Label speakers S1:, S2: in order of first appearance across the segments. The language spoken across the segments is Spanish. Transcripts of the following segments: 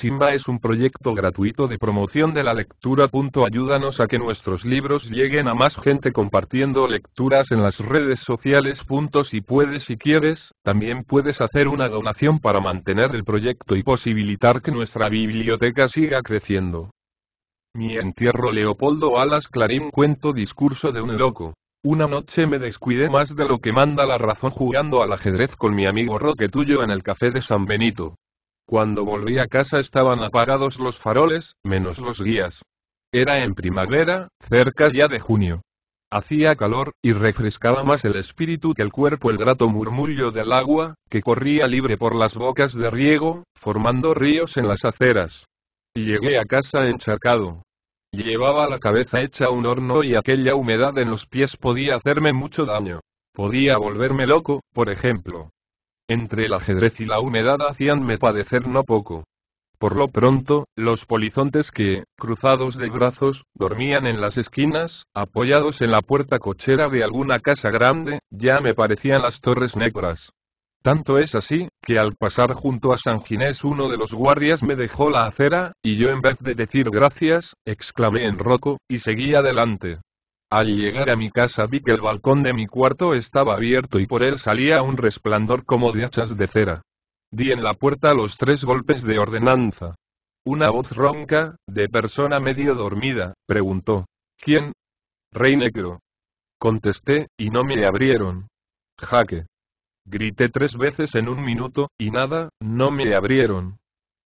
S1: Simba es un proyecto gratuito de promoción de la lectura. Ayúdanos a que nuestros libros lleguen a más gente compartiendo lecturas en las redes sociales. Si puedes y quieres, también puedes hacer una donación para mantener el proyecto y posibilitar que nuestra biblioteca siga creciendo. Mi entierro Leopoldo Alas Clarín cuento discurso de un loco. Una noche me descuidé más de lo que manda la razón jugando al ajedrez con mi amigo Roque Tuyo en el café de San Benito. Cuando volví a casa estaban apagados los faroles, menos los guías. Era en primavera, cerca ya de junio. Hacía calor, y refrescaba más el espíritu que el cuerpo el grato murmullo del agua, que corría libre por las bocas de riego, formando ríos en las aceras. Llegué a casa encharcado. Llevaba la cabeza hecha un horno y aquella humedad en los pies podía hacerme mucho daño. Podía volverme loco, por ejemplo entre el ajedrez y la humedad hacíanme padecer no poco. Por lo pronto, los polizontes que, cruzados de brazos, dormían en las esquinas, apoyados en la puerta cochera de alguna casa grande, ya me parecían las torres negras. Tanto es así, que al pasar junto a San Ginés uno de los guardias me dejó la acera, y yo en vez de decir gracias, exclamé en roco, y seguí adelante. Al llegar a mi casa vi que el balcón de mi cuarto estaba abierto y por él salía un resplandor como de hachas de cera. Di en la puerta los tres golpes de ordenanza. Una voz ronca, de persona medio dormida, preguntó. ¿Quién? Rey negro. Contesté, y no me abrieron. Jaque. Grité tres veces en un minuto, y nada, no me abrieron.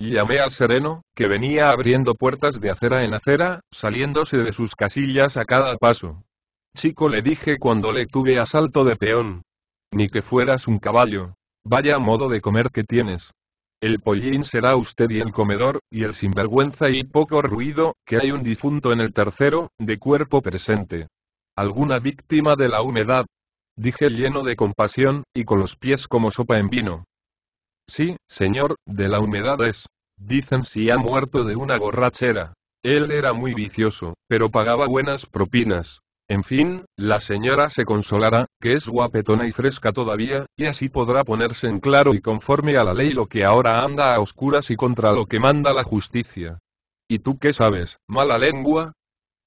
S1: Llamé al sereno, que venía abriendo puertas de acera en acera, saliéndose de sus casillas a cada paso. Chico le dije cuando le tuve asalto de peón. Ni que fueras un caballo. Vaya modo de comer que tienes. El pollín será usted y el comedor, y el sinvergüenza y poco ruido, que hay un difunto en el tercero, de cuerpo presente. Alguna víctima de la humedad. Dije lleno de compasión, y con los pies como sopa en vino. Sí, señor, de la humedad es. Dicen si ha muerto de una borrachera. Él era muy vicioso, pero pagaba buenas propinas. En fin, la señora se consolará, que es guapetona y fresca todavía, y así podrá ponerse en claro y conforme a la ley lo que ahora anda a oscuras y contra lo que manda la justicia. ¿Y tú qué sabes, mala lengua?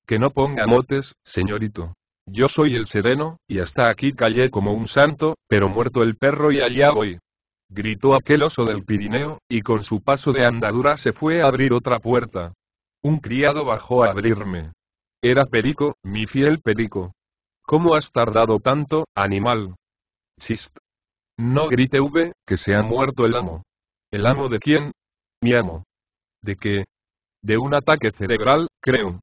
S1: Que no ponga motes, señorito. Yo soy el sereno, y hasta aquí callé como un santo, pero muerto el perro y allá voy gritó aquel oso del Pirineo, y con su paso de andadura se fue a abrir otra puerta. Un criado bajó a abrirme. Era Perico, mi fiel Perico. ¿Cómo has tardado tanto, animal? Chist. No grite V, que se ha muerto el amo. ¿El amo de quién? Mi amo. ¿De qué? De un ataque cerebral, creo.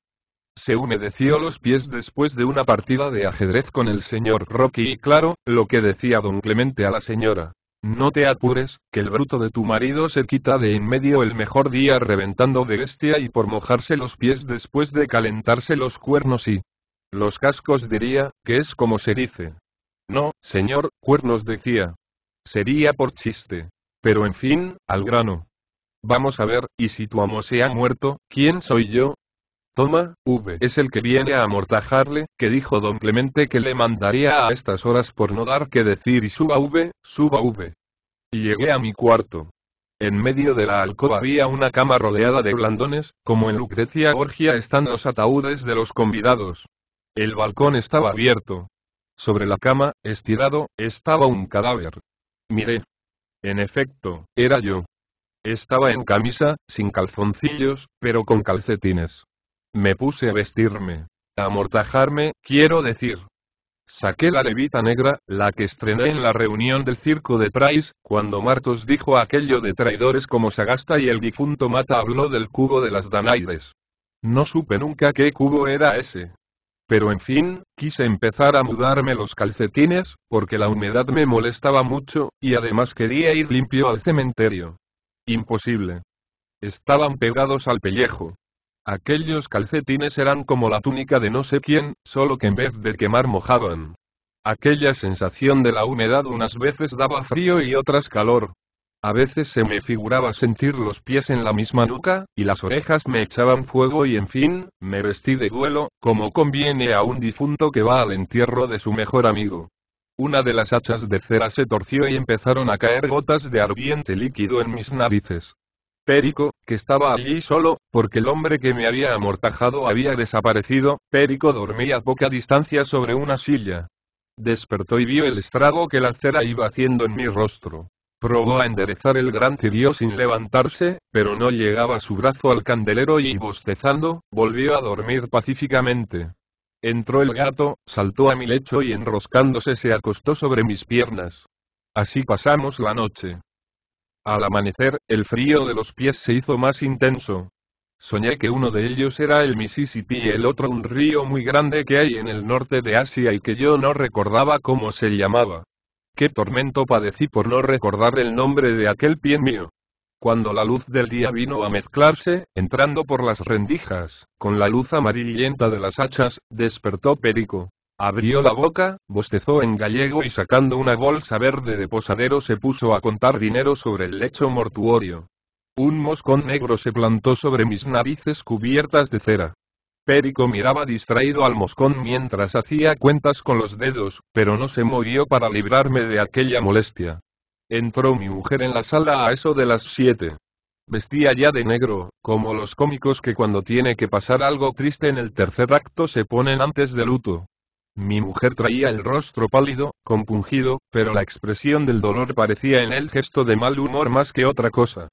S1: Se humedeció los pies después de una partida de ajedrez con el señor Rocky y claro, lo que decía don Clemente a la señora. No te apures, que el bruto de tu marido se quita de en medio el mejor día reventando de bestia y por mojarse los pies después de calentarse los cuernos y... Los cascos diría, que es como se dice. No, señor, cuernos decía. Sería por chiste. Pero en fin, al grano. Vamos a ver, y si tu amo se ha muerto, ¿quién soy yo, Toma, V es el que viene a amortajarle, que dijo don Clemente que le mandaría a estas horas por no dar que decir y suba V, suba V. llegué a mi cuarto. En medio de la alcoba había una cama rodeada de blandones, como en Lucrecia Borgia están los ataúdes de los convidados. El balcón estaba abierto. Sobre la cama, estirado, estaba un cadáver. Miré. En efecto, era yo. Estaba en camisa, sin calzoncillos, pero con calcetines. Me puse a vestirme. A amortajarme, quiero decir. Saqué la levita negra, la que estrené en la reunión del circo de Price, cuando Martos dijo aquello de traidores como Sagasta y el difunto Mata habló del cubo de las Danaides. No supe nunca qué cubo era ese. Pero en fin, quise empezar a mudarme los calcetines, porque la humedad me molestaba mucho, y además quería ir limpio al cementerio. Imposible. Estaban pegados al pellejo. Aquellos calcetines eran como la túnica de no sé quién, solo que en vez de quemar mojaban. Aquella sensación de la humedad unas veces daba frío y otras calor. A veces se me figuraba sentir los pies en la misma nuca, y las orejas me echaban fuego y en fin, me vestí de duelo, como conviene a un difunto que va al entierro de su mejor amigo. Una de las hachas de cera se torció y empezaron a caer gotas de ardiente líquido en mis narices. Périco, que estaba allí solo, porque el hombre que me había amortajado había desaparecido, Périco dormía a poca distancia sobre una silla. Despertó y vio el estrago que la cera iba haciendo en mi rostro. Probó a enderezar el gran cirio sin levantarse, pero no llegaba su brazo al candelero y, bostezando, volvió a dormir pacíficamente. Entró el gato, saltó a mi lecho y enroscándose se acostó sobre mis piernas. Así pasamos la noche. Al amanecer, el frío de los pies se hizo más intenso. Soñé que uno de ellos era el Mississippi y el otro un río muy grande que hay en el norte de Asia y que yo no recordaba cómo se llamaba. Qué tormento padecí por no recordar el nombre de aquel pie mío. Cuando la luz del día vino a mezclarse, entrando por las rendijas, con la luz amarillenta de las hachas, despertó Perico. Abrió la boca, bostezó en gallego y sacando una bolsa verde de posadero se puso a contar dinero sobre el lecho mortuorio. Un moscón negro se plantó sobre mis narices cubiertas de cera. Perico miraba distraído al moscón mientras hacía cuentas con los dedos, pero no se movió para librarme de aquella molestia. Entró mi mujer en la sala a eso de las siete. Vestía ya de negro, como los cómicos que cuando tiene que pasar algo triste en el tercer acto se ponen antes de luto. Mi mujer traía el rostro pálido, compungido, pero la expresión del dolor parecía en el gesto de mal humor más que otra cosa.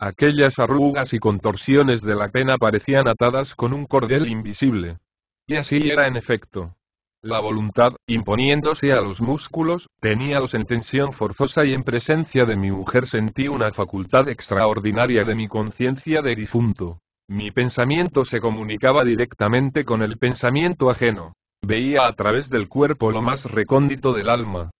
S1: Aquellas arrugas y contorsiones de la pena parecían atadas con un cordel invisible. Y así era en efecto. La voluntad, imponiéndose a los músculos, teníalos en tensión forzosa y en presencia de mi mujer sentí una facultad extraordinaria de mi conciencia de difunto. Mi pensamiento se comunicaba directamente con el pensamiento ajeno. Veía a través del cuerpo lo más recóndito del alma.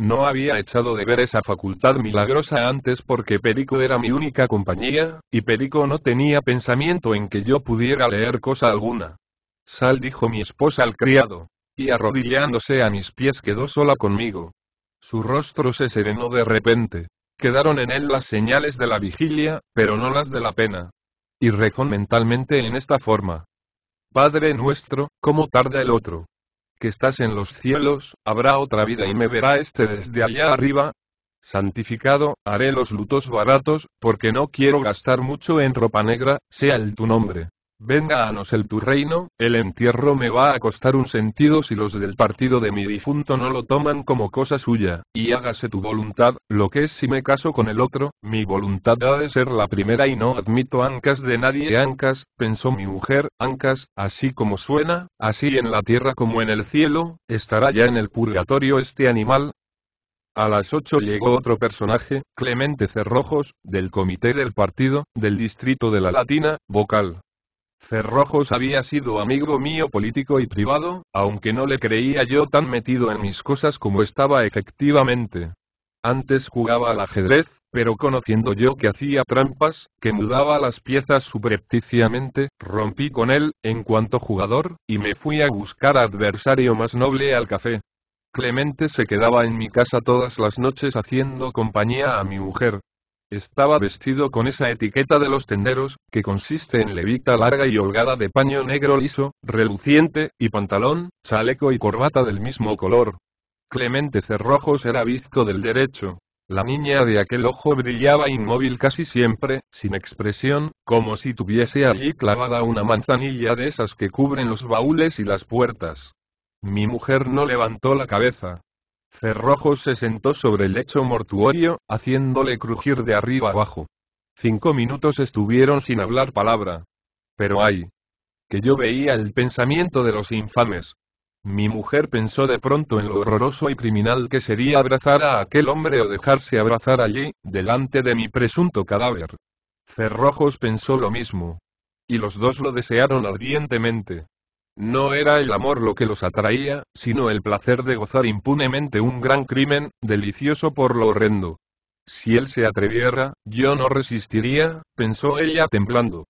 S1: No había echado de ver esa facultad milagrosa antes porque Perico era mi única compañía, y Perico no tenía pensamiento en que yo pudiera leer cosa alguna. Sal, dijo mi esposa al criado. Y arrodillándose a mis pies quedó sola conmigo. Su rostro se serenó de repente. Quedaron en él las señales de la vigilia, pero no las de la pena. Y rezó mentalmente en esta forma. Padre nuestro, ¿cómo tarda el otro? Que estás en los cielos, habrá otra vida y me verá este desde allá arriba. Santificado, haré los lutos baratos, porque no quiero gastar mucho en ropa negra, sea el tu nombre. Venga a nos el tu reino, el entierro me va a costar un sentido si los del partido de mi difunto no lo toman como cosa suya, y hágase tu voluntad, lo que es si me caso con el otro, mi voluntad ha de ser la primera y no admito ancas de nadie ancas, pensó mi mujer, ancas, así como suena, así en la tierra como en el cielo, estará ya en el purgatorio este animal, a las ocho llegó otro personaje, Clemente Cerrojos, del comité del partido, del distrito de la Latina, vocal, Cerrojos había sido amigo mío político y privado, aunque no le creía yo tan metido en mis cosas como estaba efectivamente. Antes jugaba al ajedrez, pero conociendo yo que hacía trampas, que mudaba las piezas suprepticiamente, rompí con él, en cuanto jugador, y me fui a buscar adversario más noble al café. Clemente se quedaba en mi casa todas las noches haciendo compañía a mi mujer, estaba vestido con esa etiqueta de los tenderos, que consiste en levita larga y holgada de paño negro liso, reluciente, y pantalón, chaleco y corbata del mismo color. Clemente Cerrojos era visto del derecho, la niña de aquel ojo brillaba inmóvil casi siempre, sin expresión, como si tuviese allí clavada una manzanilla de esas que cubren los baúles y las puertas. Mi mujer no levantó la cabeza. Cerrojos se sentó sobre el lecho mortuorio, haciéndole crujir de arriba abajo. Cinco minutos estuvieron sin hablar palabra. Pero ay. Que yo veía el pensamiento de los infames. Mi mujer pensó de pronto en lo horroroso y criminal que sería abrazar a aquel hombre o dejarse abrazar allí, delante de mi presunto cadáver. Cerrojos pensó lo mismo. Y los dos lo desearon ardientemente. No era el amor lo que los atraía, sino el placer de gozar impunemente un gran crimen, delicioso por lo horrendo. Si él se atreviera, yo no resistiría, pensó ella temblando.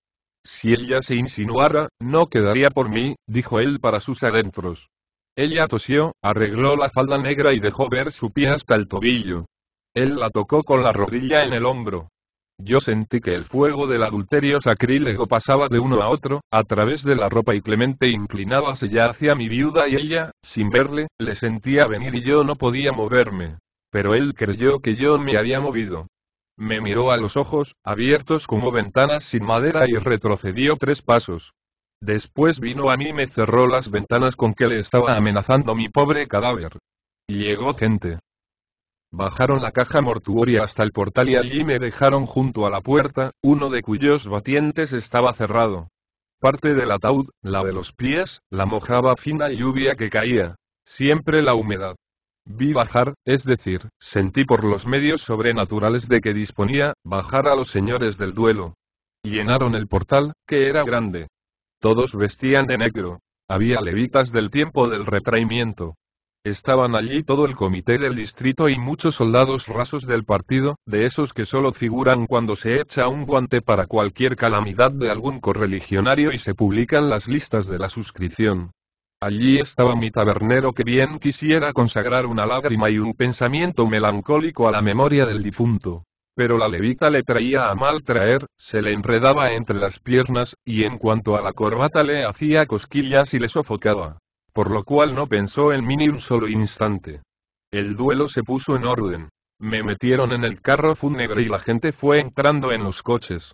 S1: Si ella se insinuara, no quedaría por mí, dijo él para sus adentros. Ella tosió, arregló la falda negra y dejó ver su pie hasta el tobillo. Él la tocó con la rodilla en el hombro. Yo sentí que el fuego del adulterio sacrílego pasaba de uno a otro, a través de la ropa y Clemente inclinábase ya hacia mi viuda y ella, sin verle, le sentía venir y yo no podía moverme. Pero él creyó que yo me había movido. Me miró a los ojos, abiertos como ventanas sin madera y retrocedió tres pasos. Después vino a mí y me cerró las ventanas con que le estaba amenazando mi pobre cadáver. Llegó gente. Bajaron la caja mortuoria hasta el portal y allí me dejaron junto a la puerta, uno de cuyos batientes estaba cerrado. Parte del ataúd, la de los pies, la mojaba fina lluvia que caía. Siempre la humedad. Vi bajar, es decir, sentí por los medios sobrenaturales de que disponía, bajar a los señores del duelo. Llenaron el portal, que era grande. Todos vestían de negro. Había levitas del tiempo del retraimiento. Estaban allí todo el comité del distrito y muchos soldados rasos del partido, de esos que solo figuran cuando se echa un guante para cualquier calamidad de algún correligionario y se publican las listas de la suscripción. Allí estaba mi tabernero que bien quisiera consagrar una lágrima y un pensamiento melancólico a la memoria del difunto. Pero la levita le traía a mal traer, se le enredaba entre las piernas, y en cuanto a la corbata le hacía cosquillas y le sofocaba por lo cual no pensó en mí ni un solo instante. El duelo se puso en orden. Me metieron en el carro fúnebre y la gente fue entrando en los coches.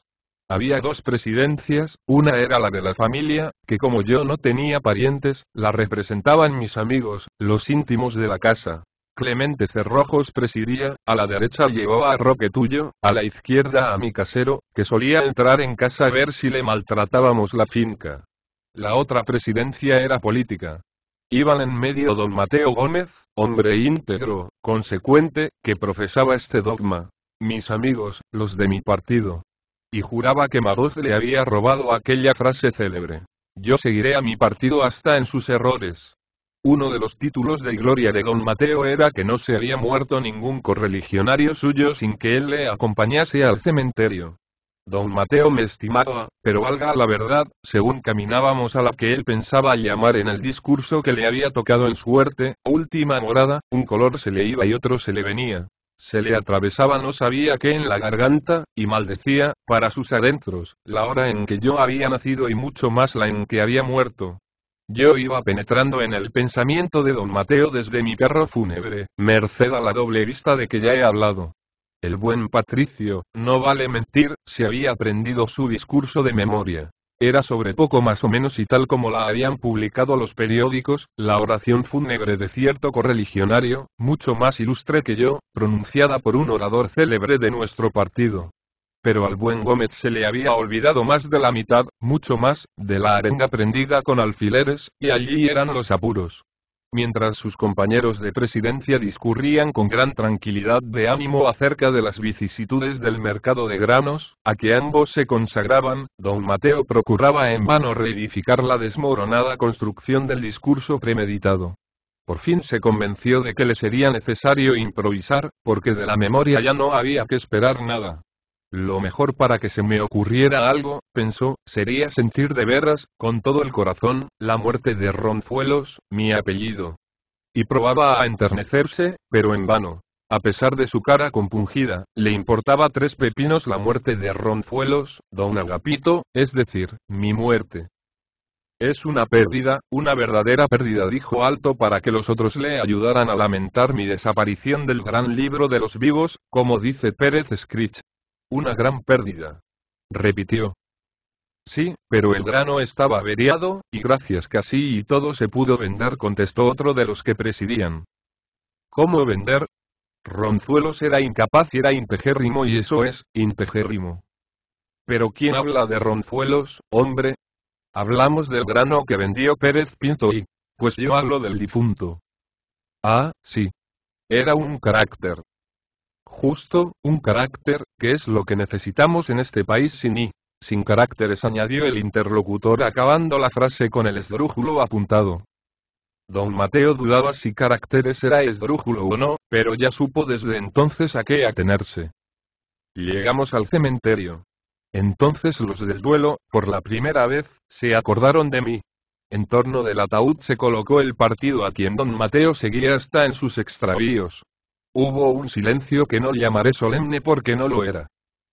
S1: Había dos presidencias, una era la de la familia, que como yo no tenía parientes, la representaban mis amigos, los íntimos de la casa. Clemente Cerrojos presidía, a la derecha llevó a Roque Tuyo, a la izquierda a mi casero, que solía entrar en casa a ver si le maltratábamos la finca. La otra presidencia era política. Iban en medio don Mateo Gómez, hombre íntegro, consecuente, que profesaba este dogma. Mis amigos, los de mi partido. Y juraba que Madoz le había robado aquella frase célebre. Yo seguiré a mi partido hasta en sus errores. Uno de los títulos de gloria de don Mateo era que no se había muerto ningún correligionario suyo sin que él le acompañase al cementerio. Don Mateo me estimaba, pero valga la verdad, según caminábamos a la que él pensaba llamar en el discurso que le había tocado en suerte, última morada, un color se le iba y otro se le venía. Se le atravesaba no sabía qué en la garganta, y maldecía, para sus adentros, la hora en que yo había nacido y mucho más la en que había muerto. Yo iba penetrando en el pensamiento de don Mateo desde mi perro fúnebre, merced a la doble vista de que ya he hablado. El buen patricio, no vale mentir, se había aprendido su discurso de memoria. Era sobre poco más o menos y tal como la habían publicado los periódicos, la oración fúnebre de cierto correligionario, mucho más ilustre que yo, pronunciada por un orador célebre de nuestro partido. Pero al buen Gómez se le había olvidado más de la mitad, mucho más, de la arenga prendida con alfileres, y allí eran los apuros mientras sus compañeros de presidencia discurrían con gran tranquilidad de ánimo acerca de las vicisitudes del mercado de granos, a que ambos se consagraban, don Mateo procuraba en vano reedificar la desmoronada construcción del discurso premeditado. Por fin se convenció de que le sería necesario improvisar, porque de la memoria ya no había que esperar nada. Lo mejor para que se me ocurriera algo, pensó, sería sentir de veras, con todo el corazón, la muerte de Ronzuelos, mi apellido. Y probaba a enternecerse, pero en vano. A pesar de su cara compungida, le importaba tres pepinos la muerte de Ronzuelos, don Agapito, es decir, mi muerte. Es una pérdida, una verdadera pérdida, dijo alto para que los otros le ayudaran a lamentar mi desaparición del gran libro de los vivos, como dice Pérez Scritch. Una gran pérdida. Repitió. Sí, pero el grano estaba averiado, y gracias casi y todo se pudo vender, contestó otro de los que presidían. ¿Cómo vender? Ronzuelos era incapaz y era integérrimo y eso es, integérrimo. Pero ¿quién habla de Ronzuelos, hombre? Hablamos del grano que vendió Pérez Pinto y, pues yo hablo del difunto. Ah, sí. Era un carácter, justo, un carácter, que es lo que necesitamos en este país sin i, sin caracteres añadió el interlocutor acabando la frase con el esdrújulo apuntado. Don Mateo dudaba si caracteres era esdrújulo o no, pero ya supo desde entonces a qué atenerse. Llegamos al cementerio. Entonces los del duelo, por la primera vez, se acordaron de mí. En torno del ataúd se colocó el partido a quien don Mateo seguía hasta en sus extravíos. Hubo un silencio que no llamaré solemne porque no lo era.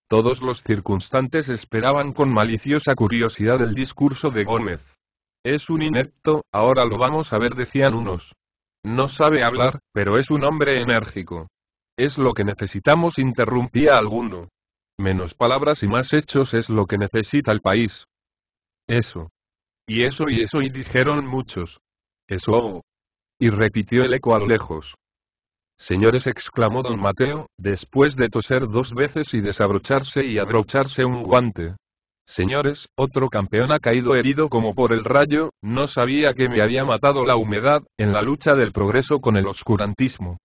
S1: Todos los circunstantes esperaban con maliciosa curiosidad el discurso de Gómez. Es un inepto, ahora lo vamos a ver, decían unos. No sabe hablar, pero es un hombre enérgico. Es lo que necesitamos, interrumpía alguno. Menos palabras y más hechos es lo que necesita el país. Eso. Y eso y eso y dijeron muchos. Eso. Y repitió el eco a lo lejos. Señores, exclamó don Mateo, después de toser dos veces y desabrocharse y abrocharse un guante. Señores, otro campeón ha caído herido como por el rayo, no sabía que me había matado la humedad, en la lucha del progreso con el oscurantismo.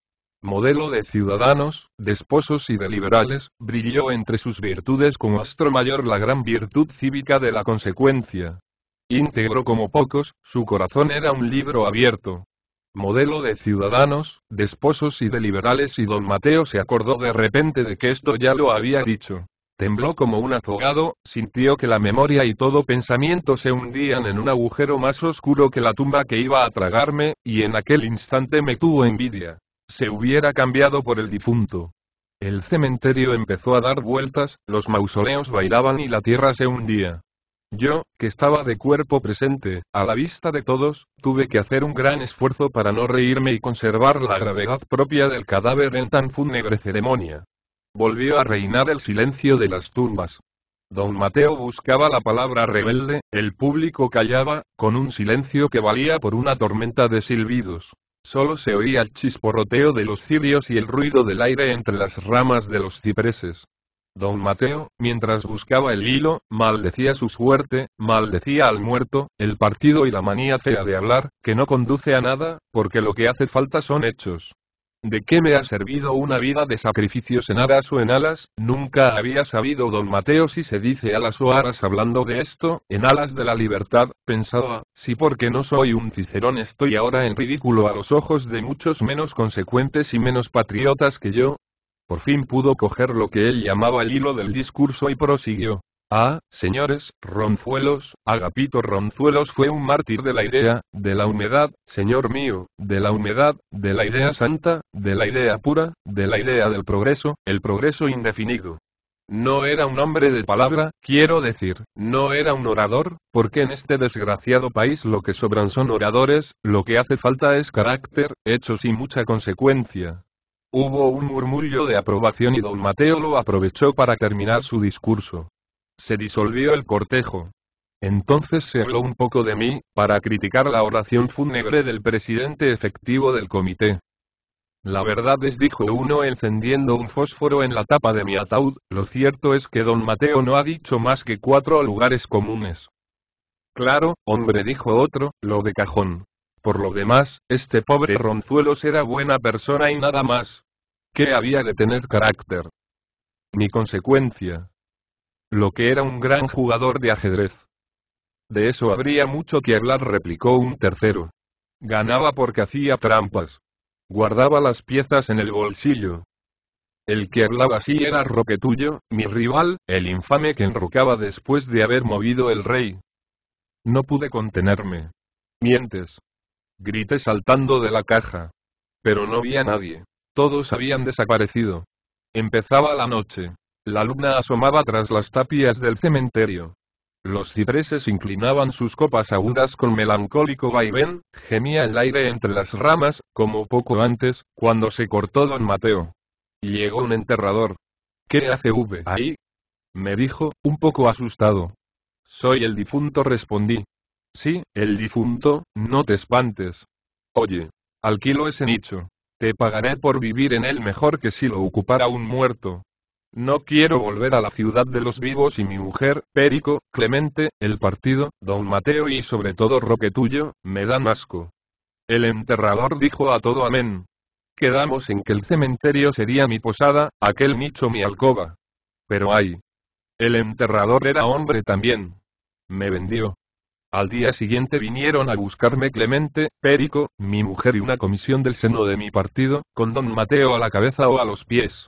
S1: Modelo de ciudadanos, de esposos y de liberales, brilló entre sus virtudes como astro mayor la gran virtud cívica de la consecuencia. Íntegro como pocos, su corazón era un libro abierto, modelo de ciudadanos, de esposos y de liberales y don Mateo se acordó de repente de que esto ya lo había dicho. Tembló como un azogado, sintió que la memoria y todo pensamiento se hundían en un agujero más oscuro que la tumba que iba a tragarme, y en aquel instante me tuvo envidia. Se hubiera cambiado por el difunto. El cementerio empezó a dar vueltas, los mausoleos bailaban y la tierra se hundía. Yo, que estaba de cuerpo presente, a la vista de todos, tuve que hacer un gran esfuerzo para no reírme y conservar la gravedad propia del cadáver en tan fúnebre ceremonia. Volvió a reinar el silencio de las tumbas. Don Mateo buscaba la palabra rebelde, el público callaba, con un silencio que valía por una tormenta de silbidos. Solo se oía el chisporroteo de los cirios y el ruido del aire entre las ramas de los cipreses. Don Mateo, mientras buscaba el hilo, maldecía su suerte, maldecía al muerto, el partido y la manía fea de hablar, que no conduce a nada, porque lo que hace falta son hechos. ¿De qué me ha servido una vida de sacrificios en aras o en alas? Nunca había sabido don Mateo si se dice alas o aras hablando de esto, en alas de la libertad, pensaba, si porque no soy un cicerón estoy ahora en ridículo a los ojos de muchos menos consecuentes y menos patriotas que yo, por fin pudo coger lo que él llamaba el hilo del discurso y prosiguió. Ah, señores, Ronzuelos, Agapito Ronzuelos fue un mártir de la idea, de la humedad, señor mío, de la humedad, de la idea santa, de la idea pura, de la idea del progreso, el progreso indefinido. No era un hombre de palabra, quiero decir, no era un orador, porque en este desgraciado país lo que sobran son oradores, lo que hace falta es carácter, hechos y mucha consecuencia. Hubo un murmullo de aprobación y don Mateo lo aprovechó para terminar su discurso. Se disolvió el cortejo. Entonces se habló un poco de mí, para criticar la oración fúnebre del presidente efectivo del comité. La verdad es, dijo uno encendiendo un fósforo en la tapa de mi ataúd, lo cierto es que don Mateo no ha dicho más que cuatro lugares comunes. Claro, hombre, dijo otro, lo de cajón. Por lo demás, este pobre Ronzuelos era buena persona y nada más. ¿Qué había de tener carácter? Ni consecuencia. Lo que era un gran jugador de ajedrez. De eso habría mucho que hablar, replicó un tercero. Ganaba porque hacía trampas. Guardaba las piezas en el bolsillo. El que hablaba así era Roquetullo, mi rival, el infame que enrocaba después de haber movido el rey. No pude contenerme. Mientes. Grité saltando de la caja. Pero no vi a nadie. Todos habían desaparecido. Empezaba la noche. La luna asomaba tras las tapias del cementerio. Los cipreses inclinaban sus copas agudas con melancólico vaivén, gemía el aire entre las ramas, como poco antes, cuando se cortó don Mateo. Llegó un enterrador. ¿Qué hace V ahí? me dijo, un poco asustado. Soy el difunto, respondí. Sí, el difunto, no te espantes. Oye. Alquilo ese nicho. Te pagaré por vivir en él mejor que si lo ocupara un muerto. No quiero volver a la ciudad de los vivos y mi mujer, Périco, Clemente, el partido, don Mateo y sobre todo roque tuyo, me dan asco. El enterrador dijo a todo amén. Quedamos en que el cementerio sería mi posada, aquel nicho mi alcoba. Pero ay. El enterrador era hombre también. Me vendió. Al día siguiente vinieron a buscarme Clemente, Perico, mi mujer y una comisión del seno de mi partido, con don Mateo a la cabeza o a los pies.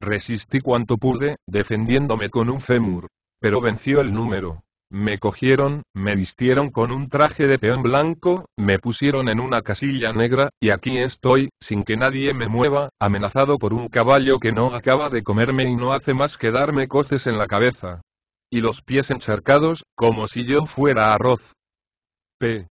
S1: Resistí cuanto pude, defendiéndome con un fémur. Pero venció el número. Me cogieron, me vistieron con un traje de peón blanco, me pusieron en una casilla negra, y aquí estoy, sin que nadie me mueva, amenazado por un caballo que no acaba de comerme y no hace más que darme coces en la cabeza y los pies encharcados, como si yo fuera arroz. P.